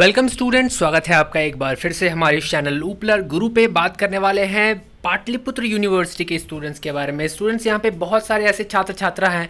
welcome student स्वागत है आपका एक बार फिर से हमारे चैनल उपलर गुरु पे बात करने वाले हैं पाटलिपुत्र यूनिवर्सिटी के स्टूडेंट्स के बारे में स्टूडेंट्स यहाँ पे बहुत सारे ऐसे छात्र छात्रा हैं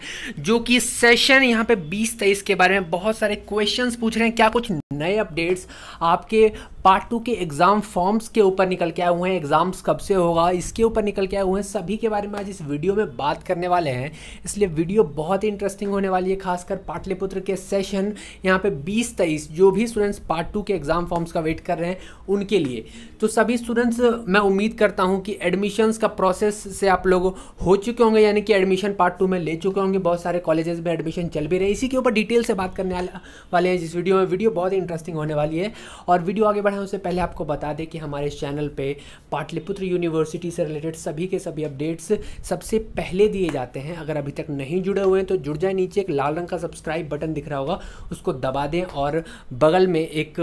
जो कि सेशन यहाँ पे 20 तेईस के बारे में बहुत सारे क्वेश्चंस पूछ रहे हैं क्या कुछ नए अपडेट्स आपके पार्ट टू के एग्ज़ाम फॉर्म्स के ऊपर निकल के आए हुए हैं एग्ज़ाम्स कब से होगा इसके ऊपर निकल के आए हुए हैं सभी के बारे में आज इस वीडियो में बात करने वाले हैं इसलिए वीडियो बहुत ही इंटरेस्टिंग होने वाली है खासकर पाटलिपुत्र के सेशन यहाँ पे 20 तेईस जो भी स्टूडेंट्स पार्ट टू के एग्ज़ाम फॉर्म्स का वेट कर रहे हैं उनके लिए तो सभी स्टूडेंट्स मैं उम्मीद करता हूँ कि एडमिशन्स का प्रोसेस से आप लोग हो चुके होंगे यानी कि एडमिशन पार्ट टू में ले चुके होंगे बहुत सारे कॉलेजेस में एडमिशन चल भी रहे इसी के ऊपर डिटेल से बात करने वाले हैं जिस वीडियो में वीडियो बहुत ही इंटरेस्टिंग होने वाली है और वीडियो आगे बढ़ बढ़ें उससे पहले आपको बता दें कि हमारे चैनल पे पाटलिपुत्र यूनिवर्सिटी से रिलेटेड सभी के सभी अपडेट्स सबसे पहले दिए जाते हैं अगर अभी तक नहीं जुड़े हुए हैं तो जुड़ जाए नीचे एक लाल रंग का सब्सक्राइब बटन दिख रहा होगा उसको दबा दें और बगल में एक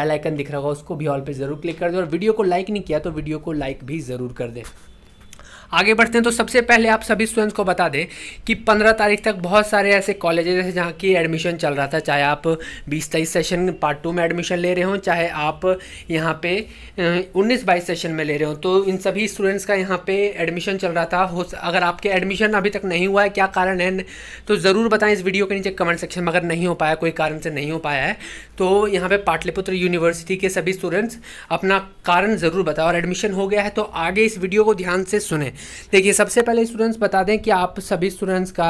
बेलाइकन दिख रहा होगा उसको भी ऑल पर ज़रूर क्लिक कर दें और वीडियो को लाइक नहीं किया तो वीडियो को लाइक भी ज़रूर कर दें आगे बढ़ते हैं तो सबसे पहले आप सभी स्टूडेंट्स को बता दें कि पंद्रह तारीख तक बहुत सारे ऐसे कॉलेजेस हैं जहाँ की एडमिशन चल रहा था चाहे आप बीस तेईस सेशन पार्ट टू में एडमिशन ले रहे हों चाहे आप यहाँ पे उन्नीस बाईस सेशन में ले रहे हों तो इन सभी स्टूडेंट्स का यहाँ पे एडमिशन चल रहा था हो अगर आपके एडमिशन अभी तक नहीं हुआ है क्या कारण है तो ज़रूर बताएं इस वीडियो के नीचे कमेंट सेक्शन में अगर नहीं हो पाया कोई कारण से नहीं हो पाया है तो यहाँ पर पाटलिपुत्र यूनिवर्सिटी के सभी स्टूडेंट्स अपना कारण ज़रूर बताओ और एडमिशन हो गया है तो आगे इस वीडियो को ध्यान से सुने देखिए सबसे पहले स्टूडेंट्स बता दें कि आप सभी स्टूडेंट्स का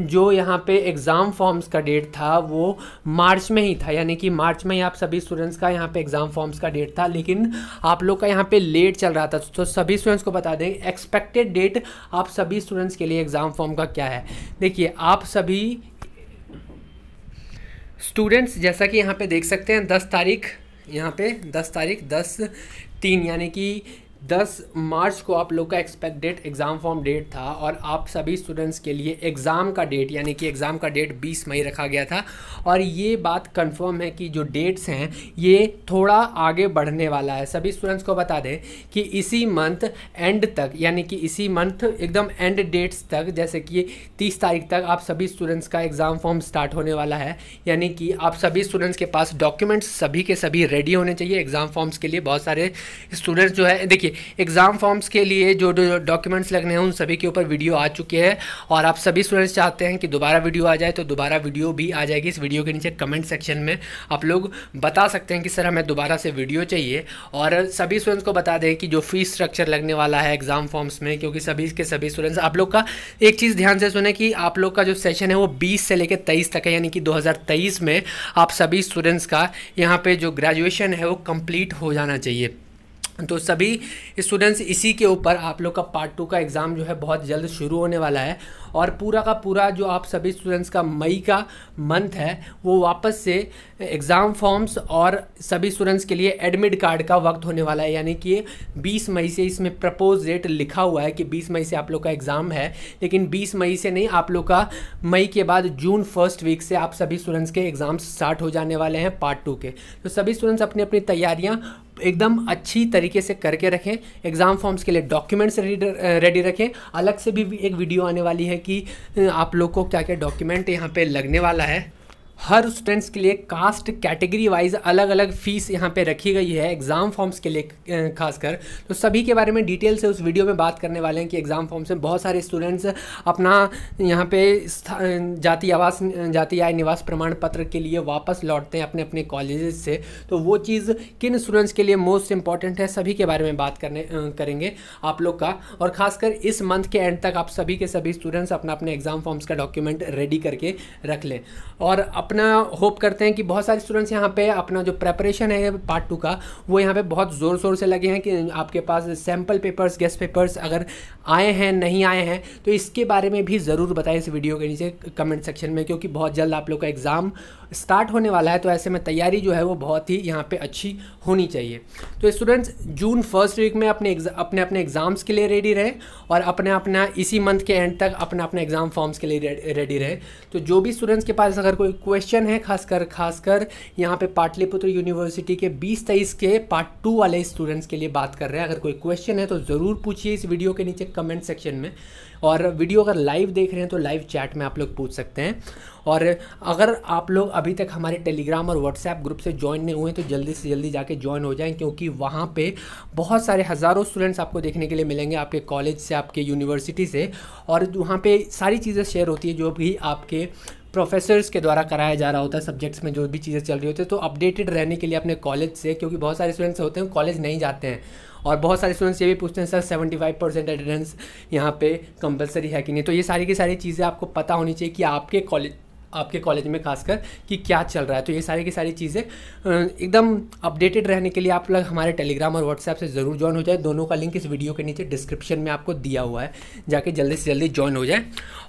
जो यहाँ पे एग्ज़ाम फॉर्म्स का डेट था वो मार्च में ही था यानी कि मार्च में ही आप सभी स्टूडेंट्स का यहाँ पे एग्ज़ाम फॉर्म्स का डेट था लेकिन आप लोग का यहाँ पे लेट चल रहा था तो सभी स्टूडेंट्स को बता दें एक्सपेक्टेड डेट आप सभी स्टूडेंट्स के लिए एग्ज़ाम फॉर्म का क्या है देखिए आप सभी स्टूडेंट्स जैसा कि यहाँ पे देख सकते हैं दस तारीख यहाँ पे दस तारीख दस तीन यानी कि दस मार्च को आप लोग का एक्सपेक्टेड एग्ज़ाम फॉर्म डेट था और आप सभी स्टूडेंट्स के लिए एग्ज़ाम का डेट यानी कि एग्ज़ाम का डेट 20 मई रखा गया था और ये बात कंफर्म है कि जो डेट्स हैं ये थोड़ा आगे बढ़ने वाला है सभी स्टूडेंट्स को बता दें कि इसी मंथ एंड तक यानी कि इसी मंथ एकदम एंड डेट्स तक जैसे कि तीस तारीख तक आप सभी स्टूडेंट्स का एग्ज़ाम फॉर्म स्टार्ट होने वाला है यानी कि आप सभी स्टूडेंट्स के पास डॉक्यूमेंट्स सभी के सभी रेडी होने चाहिए एग्ज़ाम फॉर्म्स के लिए बहुत सारे स्टूडेंट्स जो है देखिए देखिए एग्ज़ाम फॉर्म्स के लिए जो डॉक्यूमेंट्स लगने हैं उन सभी के ऊपर वीडियो आ चुके हैं और आप सभी स्टूडेंट्स चाहते हैं कि दोबारा वीडियो आ जाए तो दोबारा वीडियो भी आ जाएगी इस वीडियो के नीचे कमेंट सेक्शन में आप लोग बता सकते हैं कि सर हमें दोबारा से वीडियो चाहिए और सभी स्टूडेंट्स को बता दें कि जो फीस स्ट्रक्चर लगने वाला है एग्ज़ाम फॉर्म्स में क्योंकि सभी के सभी स्टूडेंट्स आप लोग का एक चीज़ ध्यान से सुने कि आप लोग का जो सेशन है वो बीस से लेकर तेईस तक है यानी कि दो में आप सभी स्टूडेंट्स का यहाँ पर जो ग्रेजुएशन है वो कंप्लीट हो जाना चाहिए तो सभी स्टूडेंट्स इसी के ऊपर आप लोग का पार्ट टू का एग्ज़ाम जो है बहुत जल्द शुरू होने वाला है और पूरा का पूरा जो आप सभी स्टूडेंट्स का मई का मंथ है वो वापस से एग्ज़ाम फॉर्म्स और सभी स्टूडेंट्स के लिए एडमिट कार्ड का वक्त होने वाला है यानी कि 20 मई से इसमें प्रपोज डेट लिखा हुआ है कि 20 मई से आप लोग का एग्ज़ाम है लेकिन 20 मई से नहीं आप लोग का मई के बाद जून फर्स्ट वीक से आप सभी स्टूडेंट्स के एग्ज़ाम स्टार्ट हो जाने वाले हैं पार्ट टू के तो सभी स्टूडेंट्स अपनी अपनी तैयारियाँ एकदम अच्छी तरीके से करके रखें एग्ज़ाम फॉर्म्स के लिए डॉक्यूमेंट्स रेडी रखें अलग से भी एक वीडियो आने वाली है कि आप लोग को क्या क्या डॉक्यूमेंट यहाँ पे लगने वाला है हर स्टूडेंट्स के लिए कास्ट कैटेगरी वाइज अलग अलग फ़ीस यहाँ पे रखी गई है एग्ज़ाम फॉर्म्स के लिए खासकर तो सभी के बारे में डिटेल से उस वीडियो में बात करने वाले हैं कि एग्ज़ाम फॉर्म्स में बहुत सारे स्टूडेंट्स अपना यहाँ पे जाति आवास जाति आय निवास प्रमाण पत्र के लिए वापस लौटते हैं अपने अपने कॉलेज से तो वो चीज़ किन स्टूडेंट्स के लिए मोस्ट इंपॉर्टेंट है सभी के बारे में बात करने करेंगे आप लोग का और ख़ासकर इस मंथ के एंड तक आप सभी के सभी स्टूडेंट्स अपना अपने एग्ज़ाम फॉर्म्स का डॉक्यूमेंट रेडी करके रख लें और अपना होप करते हैं कि बहुत सारे स्टूडेंट्स यहाँ पे अपना जो प्रेपरेशन है पार्ट टू का वो यहाँ पे बहुत ज़ोर शोर से लगे हैं कि आपके पास सैम्पल पेपर्स गेस्ट पेपर्स अगर आए हैं नहीं आए हैं तो इसके बारे में भी ज़रूर बताएं इस वीडियो के नीचे कमेंट सेक्शन में क्योंकि बहुत जल्द आप लोग का एग्ज़ाम स्टार्ट होने वाला है तो ऐसे में तैयारी जो है वो बहुत ही यहाँ पर अच्छी होनी चाहिए तो स्टूडेंट्स जून फर्स्ट वीक में अपने अपने अपने एग्ज़ाम्स के लिए रेडी रहें और अपने अपना इसी मंथ के एंड तक अपना अपने एग्ज़ाम फॉर्म्स के लिए रेडी रहें तो जो भी स्टूडेंट्स के पास अगर कोई कोई क्वेश्चन है खासकर खासकर यहाँ पे पाटलिपुत्र यूनिवर्सिटी के बीस तेईस के पार्ट टू वाले स्टूडेंट्स के लिए बात कर रहे हैं अगर कोई क्वेश्चन है तो ज़रूर पूछिए इस वीडियो के नीचे कमेंट सेक्शन में और वीडियो अगर लाइव देख रहे हैं तो लाइव चैट में आप लोग पूछ सकते हैं और अगर आप लोग अभी तक हमारे टेलीग्राम और व्हाट्सएप ग्रुप से ज्वाइन नहीं हुए तो जल्दी से जल्दी जाके ज्वाइन हो जाएं क्योंकि वहाँ पे बहुत सारे हज़ारों स्टूडेंट्स आपको देखने के लिए मिलेंगे आपके कॉलेज से आपके यूनिवर्सिटी से और वहाँ पे सारी चीज़ें शेयर होती है जो भी आपके प्रोफेसर्स के द्वारा कराया जा रहा होता है सब्जेक्ट्स में जो भी चीज़ें चल रही होती है तो अपडेटेड रहने के लिए अपने कॉलेज से क्योंकि बहुत सारे स्टूडेंट्स होते हैं कॉलेज नहीं जाते हैं और बहुत सारे स्टूडेंट्स ये भी पूछते हैं sir seventy five percent attendance यहाँ पे कंपलसरी है कि नहीं तो ये सारी की सारी चीज़ें आपको पता होनी चाहिए कि आपके कॉलेज आपके कॉलेज में खासकर कि क्या चल रहा है तो ये सारी की सारी चीज़ें एकदम अपडेटेड रहने के लिए आप लोग हमारे टेलीग्राम और व्हाट्सएप से ज़रूर ज्वाइन हो जाए दोनों का लिंक इस वीडियो के नीचे डिस्क्रिप्शन में आपको दिया हुआ है जाके जल्दी से जल्दी ज्वाइन हो जाए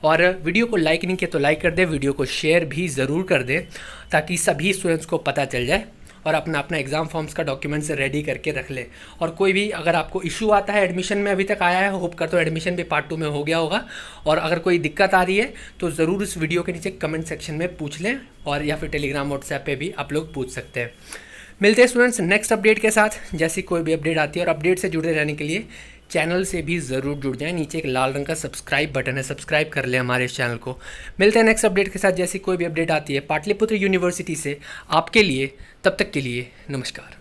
और वीडियो को लाइक नहीं किया तो लाइक कर दें वीडियो को शेयर भी ज़रूर कर दें ताकि सभी स्टूडेंट्स को पता चल जाए और अपना अपना एग्ज़ाम फॉर्म्स का डॉक्यूमेंट्स रेडी करके रख ले और कोई भी अगर आपको इशू आता है एडमिशन में अभी तक आया है होप करता हूँ एडमिशन भी पार्ट टू में हो गया होगा और अगर कोई दिक्कत आ रही है तो ज़रूर इस वीडियो के नीचे कमेंट सेक्शन में पूछ लें और या फिर टेलीग्राम व्हाट्सएप पर भी आप लोग पूछ सकते हैं मिलते हैं स्टूडेंट्स नेक्स्ट अपडेट के साथ जैसी कोई भी अपडेट आती है और अपडेट से जुड़े रहने के लिए चैनल से भी ज़रूर जुड़ जाएं नीचे एक लाल रंग का सब्सक्राइब बटन है सब्सक्राइब कर लें हमारे चैनल को मिलते हैं नेक्स्ट अपडेट के साथ जैसी कोई भी अपडेट आती है पाटलिपुत्र यूनिवर्सिटी से आपके लिए तब तक के लिए नमस्कार